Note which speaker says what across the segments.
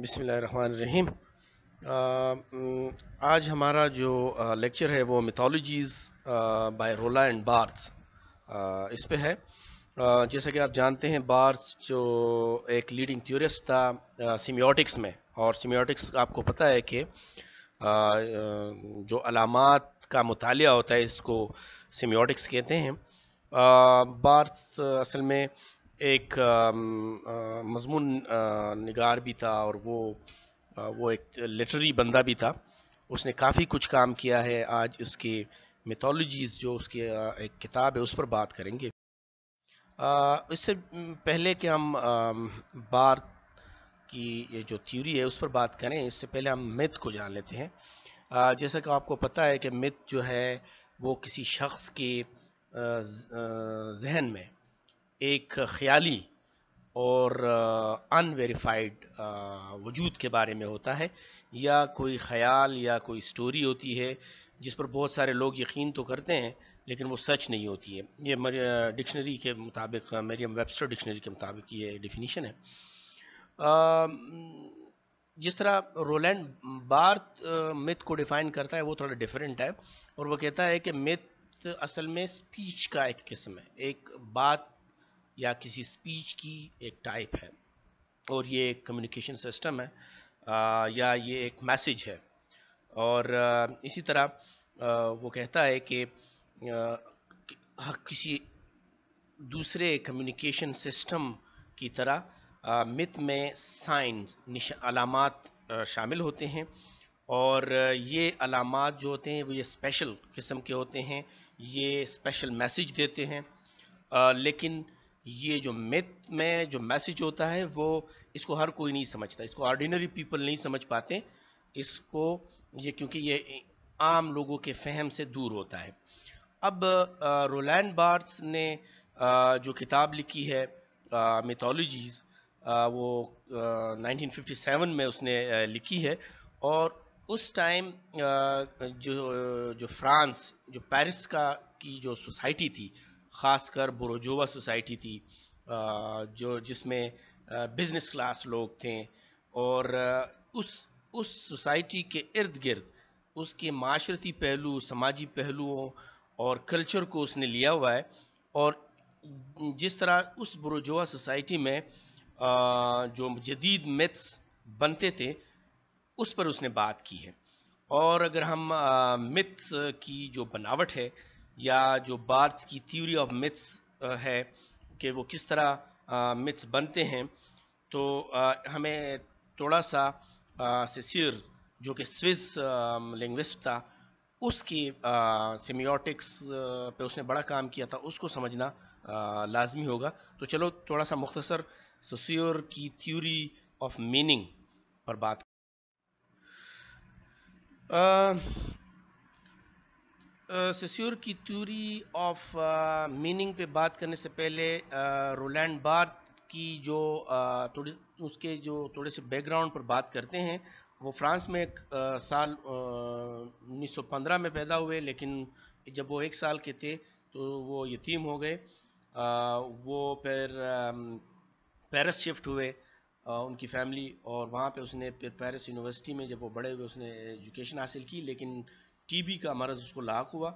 Speaker 1: रहीम आज हमारा जो लेक्चर है वो mythologies by Roland Barthes इस पे है जैसा कि आप जानते हैं बार्स जो एक लीडिंग थ्योरिस्ट था सीमियोटिक्स में और सीमियोटिक्स आपको पता है कि जो अलामत का मतलब होता है इसको सीमियोटिक्स कहते हैं बार्स असल में एक मजमून निगार भी था और वो वो एक लिटरेरी बंदा भी था उसने काफ़ी कुछ काम किया है आज उसके मिथोलॉजीज़ जो उसके एक किताब है उस पर बात करेंगे इससे पहले कि हम बार की ये जो थ्योरी है उस पर बात करें इससे पहले हम मिथ को जान लेते हैं जैसा कि आपको पता है कि मिथ जो है वो किसी शख्स के जहन में एक ख्याली और अनवेरीफाइड वजूद के बारे में होता है या कोई ख्याल या कोई स्टोरी होती है जिस पर बहुत सारे लोग यकीन तो करते हैं लेकिन वो सच नहीं होती है ये डिक्शनरी के मुताबिक मेरियम वेबस्टर डिक्शनरी के मुताबिक ये डिफिनीशन है आ, जिस तरह रोलैंड बार्थ मिथ को डिफ़ाइन करता है वो थोड़ा डिफरेंट है और वो कहता है कि मिथ असल में स्पीच का एक किस्म है एक बात या किसी स्पीच की एक टाइप है और ये एक कम्युनिकेशन सिस्टम है या ये एक मैसेज है और इसी तरह वो कहता है कि हाँ, किसी दूसरे कम्युनिकेशन सिस्टम की तरह मित में साइंस अलामत शामिल होते हैं और ये अलामत जो होते हैं वो ये स्पेशल किस्म के होते हैं ये स्पेशल मैसेज देते हैं लेकिन ये जो मिथ में जो मैसेज होता है वो इसको हर कोई नहीं समझता इसको ऑर्डिनरी पीपल नहीं समझ पाते इसको ये क्योंकि ये आम लोगों के फहम से दूर होता है अब रोलैंड बार्ट्स ने जो किताब लिखी है मिथोलॉजीज़ वो 1957 में उसने लिखी है और उस टाइम जो जो फ्रांस जो पेरिस का की जो सोसाइटी थी ख़ासकर बुरजुआ सोसाइटी थी जो जिसमें बिज़नेस क्लास लोग थे और उस उस सोसाइटी के इर्द गिर्द उसके माशरती पहलू समाजी पहलुओं और कल्चर को उसने लिया हुआ है और जिस तरह उस बुरजुआ सोसाइटी में जो जदीद मिथ्स बनते थे उस पर उसने बात की है और अगर हम मिथ्स की जो बनावट है या जो बार्च की थ्योरी ऑफ मिथ्स है कि वो किस तरह मिथ्स बनते हैं तो हमें थोड़ा सा सिसर जो कि स्विस लिंग्विस्ट था उसकी सिमियोटिक्स पे उसने बड़ा काम किया था उसको समझना लाजमी होगा तो चलो थोड़ा सा मुख्तसर सस्योर की थ्योरी ऑफ मीनिंग पर बात आ, सस्यूर की थ्योरी ऑफ मीनिंग पे बात करने से पहले रोलैंड बार्थ की जो थोड़ी उसके जो थोड़े से बैकग्राउंड पर बात करते हैं वो फ्रांस में एक साल उन्नीस सौ पंद्रह में पैदा हुए लेकिन जब वो एक साल के थे तो वो यतीम हो गए वो फिर पेरिस शिफ्ट हुए उनकी फैमिली और वहाँ पे उसने फिर पेरिस यूनिवर्सिटी में जब वो बड़े हुए उसने एजुकेशन हासिल की लेकिन टीबी का मरज़ उसको लाक हुआ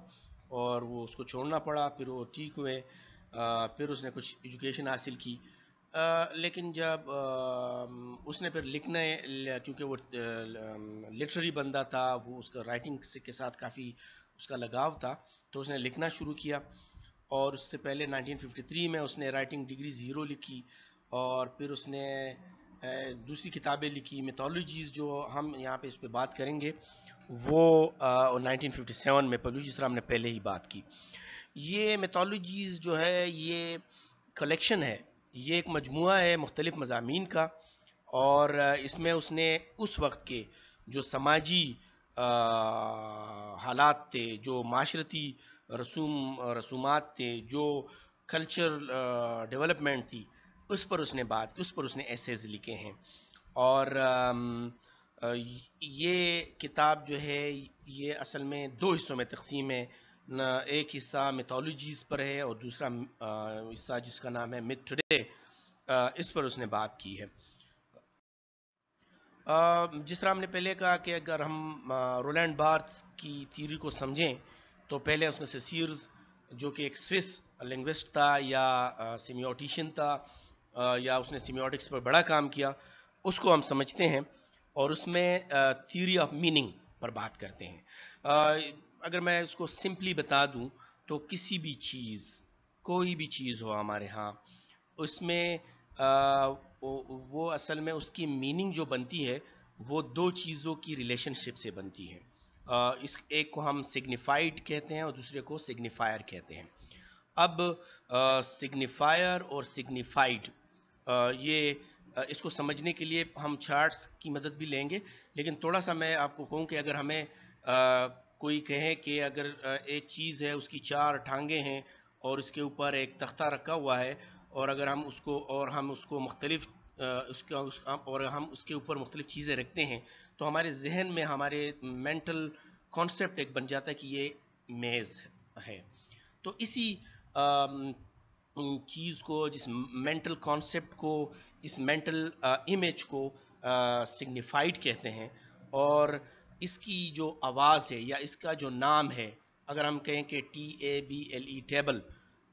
Speaker 1: और वो उसको छोड़ना पड़ा फिर वो ठीक हुए फिर उसने कुछ एजुकेशन हासिल की आ, लेकिन जब आ, उसने फिर लिखने क्योंकि वो लिटरेरी बंदा था वो उसका राइटिंग के साथ काफ़ी उसका लगाव था तो उसने लिखना शुरू किया और उससे पहले 1953 में उसने राइटिंग डिग्री ज़ीरो लिखी और फिर उसने दूसरी किताबें लिखी मिथोलॉजीज़ जो हम यहाँ पे इस पर बात करेंगे वो नाइनटीन फिफ्टी सेवन में पलू जिस हमने पहले ही बात की ये मेथोलॉजीज़ जो है ये कलेक्शन है ये एक मजमू है मुख्तलिफ़ मजामी का और इसमें उसने उस वक्त के जो समाजी हालात थे जो माशरती रसूम रसूमात थे जो कल्चर डेवलपमेंट थी उस पर उसने बात उस पर उसने एसेज लिखे हैं और ये किताब जो है ये असल में दो हिस्सों में तकसीम है एक हिस्सा मिथोलॉजीज़ पर है और दूसरा हिस्सा जिसका नाम है मिथ टुडे इस पर उसने बात की है जिस तरह हमने पहले कहा कि अगर हम रोलैंड बार्थ की थीरी को समझें तो पहले उसमें से सीर्स जो कि एक स्विस लिंग्विस्ट था या सीमियोटिशियन था या उसने सीमियोटिक्स पर बड़ा काम किया उसको हम समझते हैं और उसमें थ्योरी ऑफ मीनिंग पर बात करते हैं अगर मैं इसको सिंपली बता दूं तो किसी भी चीज़ कोई भी चीज़ हो हमारे यहाँ उसमें वो असल में उसकी मीनिंग जो बनती है वो दो चीज़ों की रिलेशनशिप से बनती है इस एक को हम सिग्निफाइड कहते हैं और दूसरे को सिग्निफायर कहते हैं अब सिग्निफायर और सिग्निफाइड ये इसको समझने के लिए हम चार्ट्स की मदद भी लेंगे लेकिन थोड़ा सा मैं आपको कहूँ कि अगर हमें कोई कहें कि अगर एक चीज़ है उसकी चार ठांगे हैं और उसके ऊपर एक तख्ता रखा हुआ है और अगर हम उसको और हम उसको मुख्तलिफ उसका उस, और हम उसके ऊपर मुख्तलिफ चीज़ें रखते हैं तो हमारे जहन में हमारे मेंटल कॉन्सेप्ट एक बन जाता है कि ये मेज़ है तो इसी चीज़ तो को जिस मेंटल कॉन्सेप्ट को इस मेंटल इमेज uh, को सिग्निफाइड uh, कहते हैं और इसकी जो आवाज़ है या इसका जो नाम है अगर हम कहें कि T A B L E table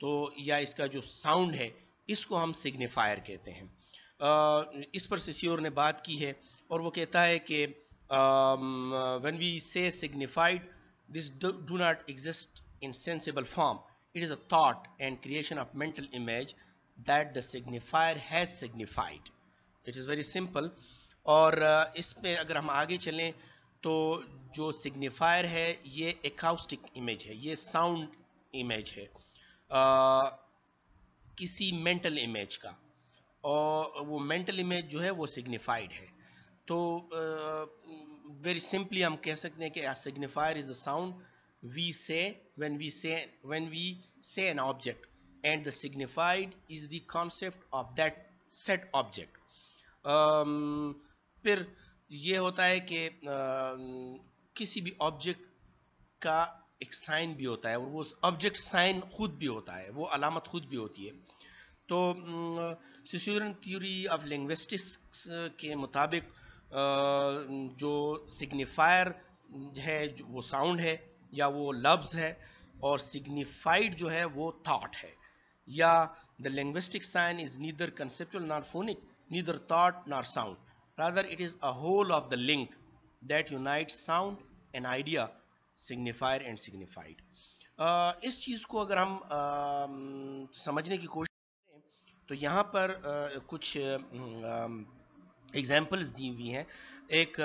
Speaker 1: तो या इसका जो साउंड है इसको हम सिग्निफायर कहते हैं आ, uh, इस पर सिस्योर ने बात की है और वो कहता है कि when we say signified this do not exist in sensible form it is a thought and creation of mental image that the signifier has signified it is very simple और uh, इस पे अगर हम आगे चलें तो जो सिग्निफायर है ये एकाउस्टिक इमेज है ये साउंड इमेज है आ, uh, किसी मेंटल इमेज का और वो मेंटल इमेज जो है वो सिग्निफाइड है तो वेरी uh, सिंपली हम कह सकते हैं कि signifier is the sound we say when we say when we say an object and the signified is the concept of that set object um, फिर ये होता है कि um, किसी भी ऑब्जेक्ट का एक साइन भी होता है और वो ऑब्जेक्ट साइन खुद भी होता है वो अलामत खुद भी होती है तो सिस्यूरन थ्योरी ऑफ लिंग्विस्टिक्स के मुताबिक uh, जो सिग्निफायर है जो वो साउंड है या वो लफ्ज है और सिग्निफाइड जो है वो थाट है या the linguistic sign is neither conceptual nor phonic neither thought nor sound rather it is a whole of the link that unite sound and idea signifier and signified इस चीज को अगर हम uh, समझने की कोशिश करें तो यहाँ पर uh, कुछ एग्जाम्पल्स दी हुई हैं एक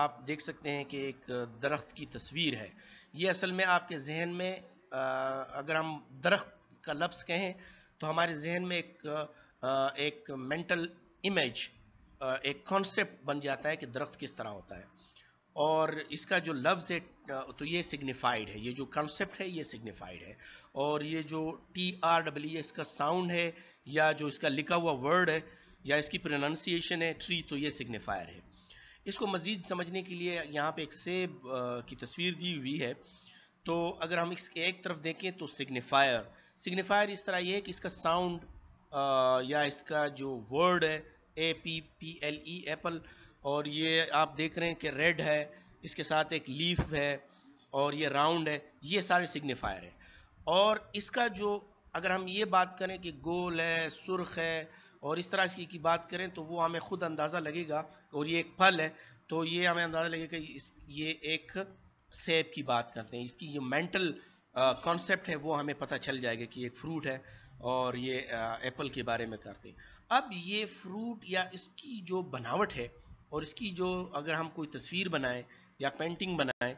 Speaker 1: आप देख सकते हैं कि एक दरख्त की तस्वीर है ये असल में आपके जहन में आ, अगर हम दरख्त का लफ्ज़ कहें तो हमारे जहन में एक आ, एक मेंटल इमेज एक कॉन्सेप्ट बन जाता है कि दरख्त किस तरह होता है और इसका जो लफ्ज़ है तो ये सिग्निफाइड है ये जो कॉन्सेप्ट है ये सिग्निफाइड है और ये जो टी आर डब्ल्यू इसका साउंड है या जो इसका लिखा हुआ वर्ड है या इसकी प्रोनाउंसिएशन है ट्री तो ये सिग्निफायर है इसको मज़ीद समझने के लिए यहाँ पे एक सेब की तस्वीर दी हुई है तो अगर हम इसके एक तरफ देखें तो सिग्निफायर सिग्निफायर इस तरह ये है कि इसका साउंड या इसका जो वर्ड है A P P L E apple और ये आप देख रहे हैं कि रेड है इसके साथ एक लीफ है और ये राउंड है ये सारे सिग्निफायर हैं और इसका जो अगर हम ये बात करें कि गोल है सुर्ख है और इस तरह इसकी की बात करें तो वो हमें खुद अंदाज़ा लगेगा और ये एक फल है तो ये हमें अंदाज़ा लगेगा इस ये एक सेब की बात करते हैं इसकी ये मेंटल कॉन्सेप्ट है वो हमें पता चल जाएगा कि एक फ्रूट है और ये एप्पल के बारे में करते हैं अब ये फ्रूट या इसकी जो बनावट है और इसकी जो अगर हम कोई तस्वीर बनाएं या पेंटिंग बनाएं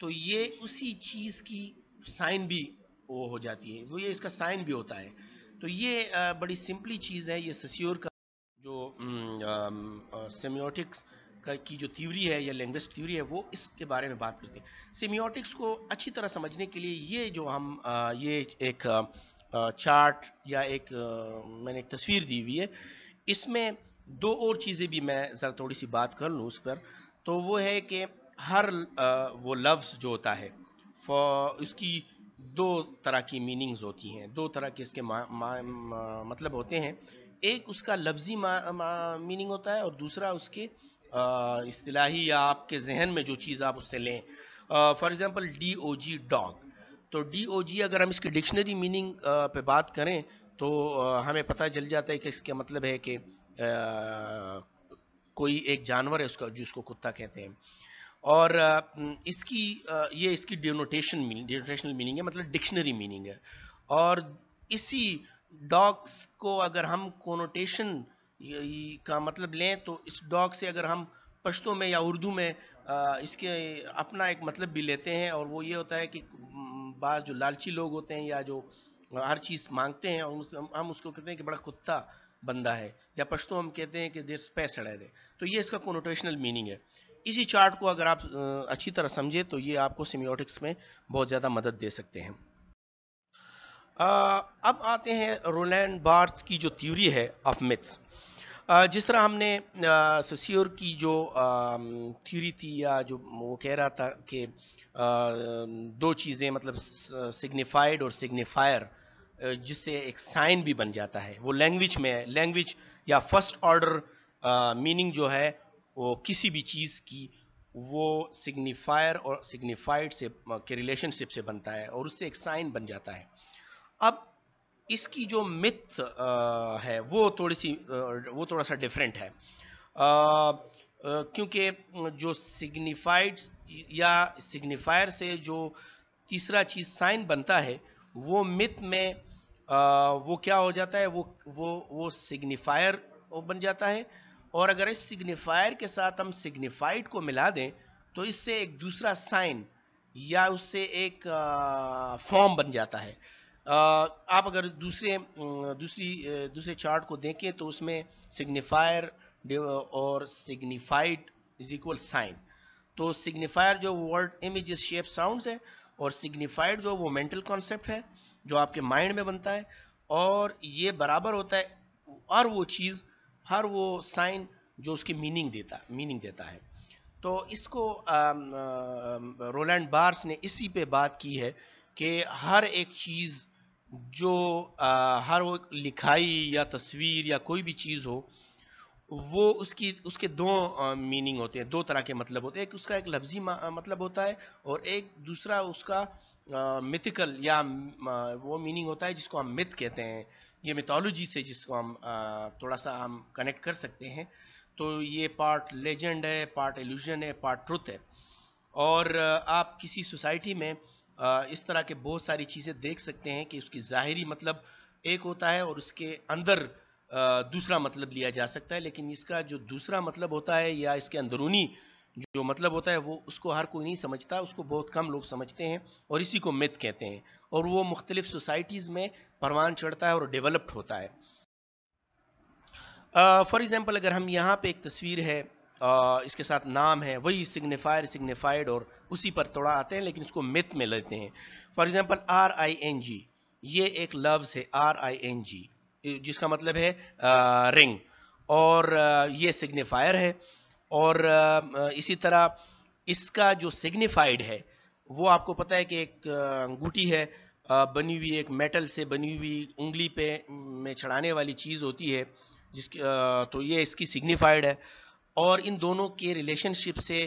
Speaker 1: तो ये उसी चीज़ की साइन भी वो हो जाती है वो ये इसका साइन भी होता है तो ये बड़ी सिंपली चीज़ है ये सस्योर का जो सेमियोटिक्स की जो थ्योरी है या लैंग्वेज थ्योरी है वो इसके बारे में बात करते हैं सेमियोटिक्स को अच्छी तरह समझने के लिए ये जो हम आ, ये एक आ, चार्ट या एक आ, मैंने एक तस्वीर दी हुई है इसमें दो और चीज़ें भी मैं ज़रा थोड़ी सी बात कर लूँ उस पर तो वो है कि हर वो लफ्ज़ जो होता है फॉर उसकी दो तरह की मीनिंग्स होती हैं दो तरह के इसके मा, मा, मा, मतलब होते हैं एक उसका लफ्ज़ी मीनिंग होता है और दूसरा उसके अतलाही या आपके जहन में जो चीज़ आप उससे लें for example D O G dog तो डी ओ जी अगर हम इसकी डिक्शनरी मीनिंग पे बात करें तो हमें पता चल जाता है कि इसका मतलब है कि आ, कोई एक जानवर है उसका जिसको कुत्ता कहते हैं और इसकी ये इसकी डिनोटेशन मीनिंग डिनोटेशनल मीनिंग है मतलब डिक्शनरी मीनिंग है और इसी डॉग्स को अगर हम कोनोटेशन का मतलब लें तो इस डॉग से अगर हम पश्तों में या उर्दू में इसके अपना एक मतलब भी लेते हैं और वो ये होता है कि बाज़ जो लालची लोग होते हैं या जो हर चीज़ मांगते हैं और हम उसको कहते हैं कि बड़ा कुत्ता बंदा है या पश्तो हम कहते हैं कि देर स्पैसड़ है तो ये इसका कोनोटेशनल मीनिंग है इसी चार्ट को अगर आप अच्छी तरह समझे तो ये आपको सिमियोटिक्स में बहुत ज़्यादा मदद दे सकते हैं अब आते हैं रोलैंड बार्स की जो थ्योरी है ऑफ मिथ्स जिस तरह हमने सस्योर की जो थ्योरी थी या जो वो कह रहा था कि दो चीज़ें मतलब सिग्निफाइड और सिग्निफायर जिससे एक साइन भी बन जाता है वो लैंग्वेज में है लैंग्वेज या फर्स्ट ऑर्डर मीनिंग जो है वो किसी भी चीज़ की वो सिग्निफायर और सिग्निफाइड से के रिलेशनशिप से बनता है और उससे एक साइन बन जाता है अब इसकी जो मिथ है वो थोड़ी सी वो थोड़ा सा डिफरेंट है क्योंकि जो सिग्निफाइड या सिग्निफायर से जो तीसरा चीज़ साइन बनता है वो मिथ में आ, वो क्या हो जाता है वो वो वो सिग्निफायर बन जाता है और अगर इस सिग्निफायर के साथ हम सिग्निफाइड को मिला दें तो इससे एक दूसरा साइन या उससे एक फॉर्म बन जाता है आप अगर दूसरे दूसरी दूसरे चार्ट को देखें तो उसमें सिग्निफायर और सिग्निफाइड इज इक्वल साइन तो सिग्निफायर जो वर्ड इमेज शेप साउंड्स है और सिग्निफाइड जो वो मेंटल कॉन्सेप्ट है जो आपके माइंड में बनता है और ये बराबर होता है और वो चीज़ हर वो साइन जो उसकी मीनिंग देता मीनिंग देता है तो इसको रोलैंड बार्स ने इसी पे बात की है कि हर एक चीज़ जो आ, हर वो लिखाई या तस्वीर या कोई भी चीज़ हो वो उसकी उसके दो मीनिंग होते हैं दो तरह के मतलब होते हैं एक उसका एक लफ्जी मतलब होता है और एक दूसरा उसका मिथिकल या वो मीनिंग होता है जिसको हम मिथ कहते हैं ये मिथोलॉजी से जिसको हम थोड़ा सा हम कनेक्ट कर सकते हैं तो ये पार्ट लेजेंड है पार्ट एल्यूजन है पार्ट ट्रुथ है और आप किसी सोसाइटी में इस तरह के बहुत सारी चीज़ें देख सकते हैं कि उसकी ज़ाहरी मतलब एक होता है और उसके अंदर दूसरा मतलब लिया जा सकता है लेकिन इसका जो दूसरा मतलब होता है या इसके अंदरूनी जो मतलब होता है वो उसको हर कोई नहीं समझता उसको बहुत कम लोग समझते हैं और इसी को मिथ कहते हैं और वो मुख्तलिफ सोसाइटीज़ में परवान चढ़ता है और डेवलप्ड होता है फॉर uh, एग्ज़ाम्पल अगर हम यहाँ पे एक तस्वीर है uh, इसके साथ नाम है वही सिग्निफायर सिग्निफाइड और उसी पर थोड़ा आते हैं लेकिन इसको मिथ में लेते हैं for example R I N G ये एक लफ्ज़ है आर आई एन जी जिसका मतलब है रिंग uh, और ये सिग्निफायर है और इसी तरह इसका जो सिग्निफाइड है वो आपको पता है कि एक अंगूठी है बनी हुई एक मेटल से बनी हुई उंगली पे में चढ़ाने वाली चीज़ होती है जिसकी तो ये इसकी सिग्निफाइड है और इन दोनों के रिलेशनशिप से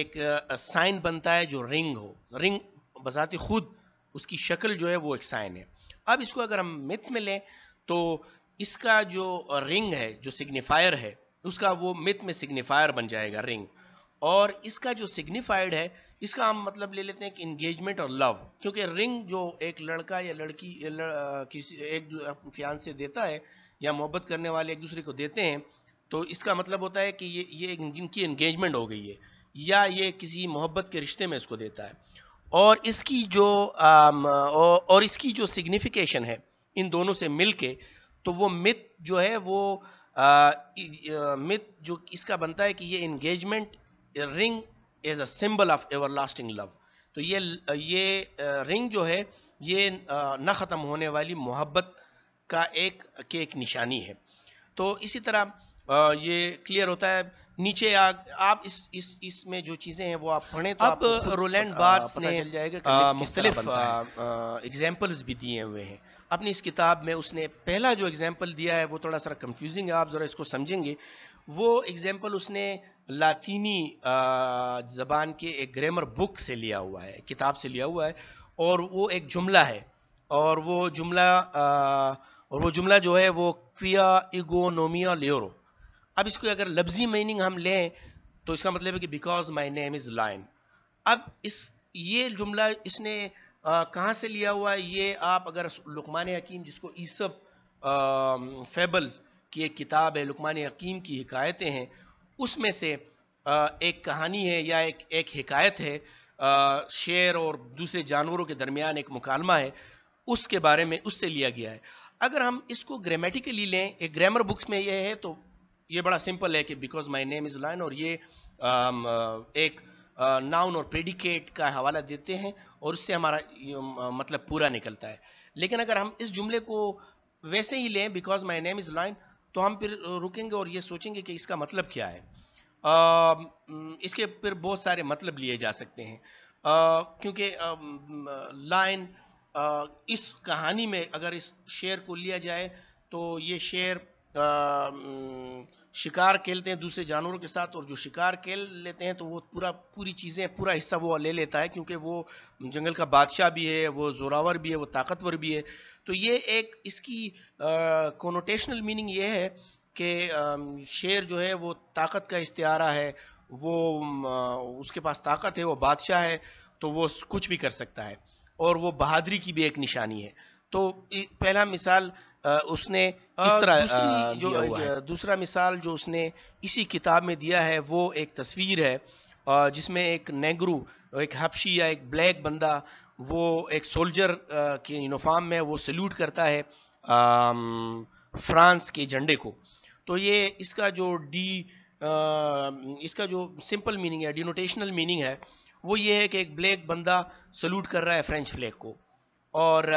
Speaker 1: एक साइन बनता है जो रिंग हो रिंग बजाती खुद उसकी शक्ल जो है वो एक साइन है अब इसको अगर हम मिथ में लें तो इसका जो रिंग है जो सिग्निफायर है उसका वो मिथ में सिग्निफायर बन जाएगा रिंग और इसका जो सिग्निफाइड है इसका हम मतलब ले लेते हैं कि इंगेजमेंट और लव क्योंकि रिंग जो एक लड़का या लड़की लड़, किसी एक फ्यान से देता है या मोहब्बत करने वाले एक दूसरे को देते हैं तो इसका मतलब होता है कि ये ये इनकी इंगेजमेंट हो गई है या ये किसी मोहब्बत के रिश्ते में इसको देता है और इसकी जो आम, और इसकी जो सिग्निफिकेशन है इन दोनों से मिल के तो वो मिथ जो है वो मिथ जो इसका बनता है कि ये engagement ring as a symbol of everlasting love तो ये ये रिंग जो है ये न ख़त्म होने वाली मोहब्बत का एक के एक निशानी है तो इसी तरह ये क्लियर होता है नीचे आ, आप इस इस इसमें जो चीज़ें हैं वो आप पढ़ें तो अब रोलैंड बार्स ने चल जाएगा मुख्तलिफ एग्जाम्पल्स भी दिए हुए हैं अपनी इस किताब में उसने पहला जो एग्जाम्पल दिया है वो थोड़ा सा कन्फ्यूजिंग है आप ज़रा इसको समझेंगे वो एग्जाम्पल उसने लातीनी ज़बान के एक ग्रामर बुक से लिया हुआ है किताब से लिया हुआ है और वो एक जुमला है और वो जुमला और वो जुमला जो है वो क्विया इगोनोमिया लियोरो अब इसको अगर लफ्जी मीनिंग हम लें तो इसका मतलब है कि because my name is line अब इस ये जुमला इसने कहाँ से लिया हुआ है ये आप अगर लुकमान हकीम जिसको ईसब फेबल्स की एक किताब है लुकमान हकीम की हकायतें हैं उसमें से आ, एक कहानी है या एक एक हकायत है आ, शेर और दूसरे जानवरों के दरमियान एक मुकालमा है उसके बारे में उससे लिया गया है अगर हम इसको ग्रामेटिकली लें एक ग्रामर बुक्स में यह है तो ये बड़ा सिंपल है कि because my name is line और ये आ, एक नाउन और प्रेडिकेट का हवाला देते हैं और उससे हमारा मतलब पूरा निकलता है लेकिन अगर हम इस जुमले को वैसे ही लें because my name is line तो हम फिर रुकेंगे और ये सोचेंगे कि इसका मतलब क्या है आ, इसके फिर बहुत सारे मतलब लिए जा सकते हैं क्योंकि लाइन इस कहानी में अगर इस शेर को लिया जाए तो ये शेर शिकार खेलते हैं दूसरे जानवरों के साथ और जो शिकार खेल लेते हैं तो वो पूरा पूरी चीज़ें पूरा हिस्सा वो ले लेता है क्योंकि वो जंगल का बादशाह भी है वो जोरावर भी है वो ताकतवर भी है तो ये एक इसकी कोनोटेशनल मीनिंग ये है कि शेर जो है वो ताकत का इश्तारा है वो उसके पास ताकत है वो बादशाह है तो वो कुछ भी कर सकता है और वो बहादरी की भी एक निशानी है तो पहला मिसाल उसने इस तरह दूसरी जो दूसरा मिसाल जो उसने इसी किताब में दिया है वो एक तस्वीर है जिसमें एक नेगरू एक हपशी या एक ब्लैक बंदा वो एक सोल्जर के यूनिफॉर्म में वो सल्यूट करता है फ्रांस के झंडे को तो ये इसका जो डी इसका जो सिंपल मीनिंग है डिनोटेशनल मीनिंग है वो ये है कि एक ब्लैक बंदा सल्यूट कर रहा है फ्रेंच फ्लैग को और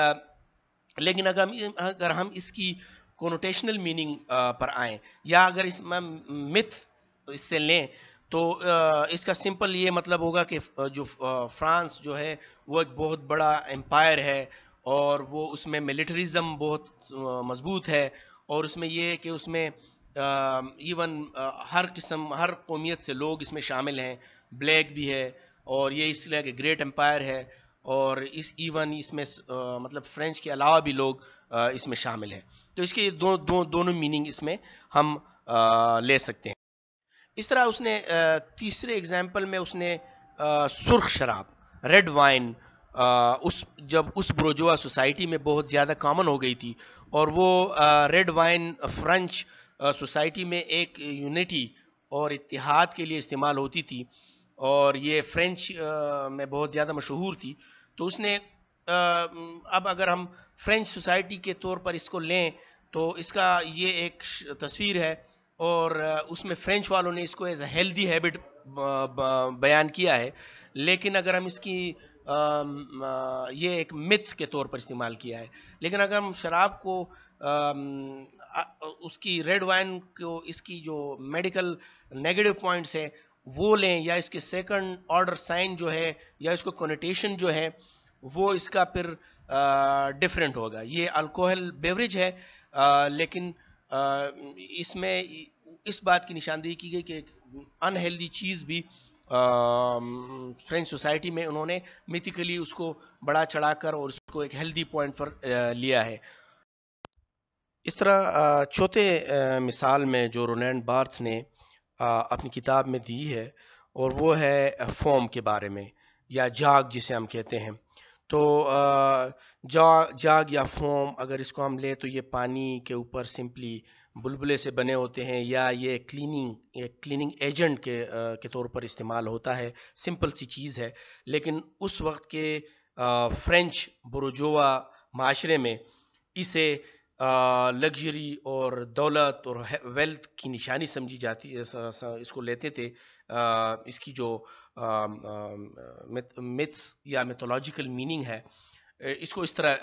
Speaker 1: लेकिन अगर अगर हम इसकी कोनोटेशनल मीनिंग पर आए या अगर इस मिथ इससे लें तो इसका सिंपल ये मतलब होगा कि जो फ्रांस जो है वो एक बहुत बड़ा एम्पायर है और वो उसमें मिलिट्रिज्म बहुत मजबूत है और उसमें ये कि उसमें इवन हर किस्म हर कौमियत से लोग इसमें शामिल हैं ब्लैक भी है और ये इसलिए कि ग्रेट एम्पायर है और इस इवन इसमें मतलब फ्रेंच के अलावा भी लोग आ, इसमें शामिल हैं तो इसके दो, दो दोनों मीनिंग इसमें हम आ, ले सकते हैं इस तरह उसने आ, तीसरे एग्जाम्पल में उसने सुर्ख शराब रेड वाइन उस जब उस ब्रोजोआ सोसाइटी में बहुत ज़्यादा कॉमन हो गई थी और वो रेड वाइन फ्रेंच सोसाइटी में एक यूनिटी और इतिहाद के लिए इस्तेमाल होती थी और ये फ्रेंच में बहुत ज़्यादा मशहूर थी तो उसने अब अगर हम फ्रेंच सोसाइटी के तौर पर इसको लें तो इसका ये एक तस्वीर है और उसमें फ्रेंच वालों ने इसको एज ए हेल्दी हैबिट बयान किया है लेकिन अगर हम इसकी ये एक मिथ के तौर पर इस्तेमाल किया है लेकिन अगर हम शराब को उसकी रेड वाइन को इसकी जो मेडिकल नेगेटिव पॉइंट्स हैं वो लें या इसके सेकंड ऑर्डर साइन जो है या इसको कोनोटेशन जो है वो इसका फिर डिफरेंट होगा ये अल्कोहल बेवरेज है आ, लेकिन इसमें इस बात की निशानदेही की गई कि एक अनहेल्दी चीज़ भी फ्रेंच सोसाइटी में उन्होंने मिथिकली उसको बड़ा चढ़ाकर और उसको एक हेल्दी पॉइंट पर लिया है इस तरह चौथे मिसाल में जो रोनैंड बार्थ ने अपनी किताब में दी है और वो है फॉर्म के बारे में या जाग जिसे हम कहते हैं तो जा, जाग या फॉर्म अगर इसको हम ले तो ये पानी के ऊपर सिंपली बुलबुले से बने होते हैं या ये क्लीनिंग ये क्लीनिंग एजेंट के के तौर पर इस्तेमाल होता है सिंपल सी चीज़ है लेकिन उस वक्त के फ्रेंच बुरजोवा माशरे में इसे लग्जरी और दौलत और वेल्थ की निशानी समझी जाती इसको लेते थे इसकी जो मिथ्स या मेथोलॉजिकल मीनिंग है इसको इस तरह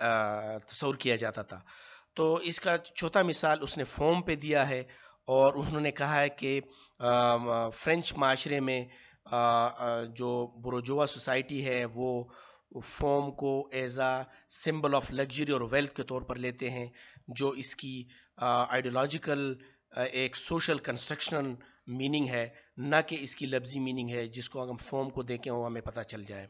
Speaker 1: तस्वर किया जाता था तो इसका चौथा मिसाल उसने फॉर्म पे दिया है और उन्होंने कहा है कि फ्रेंच माशरे में जो बुरजोवा सोसाइटी है वो फॉर्म को as a symbol of luxury और वेल्थ के तौर पर लेते हैं जो इसकी आइडियोलॉजिकल एक सोशल कंस्ट्रक्शनल मीनिंग है ना कि इसकी लफ्ज़ी मीनिंग है जिसको अगर हम फॉर्म को देखें वो हमें पता चल जाए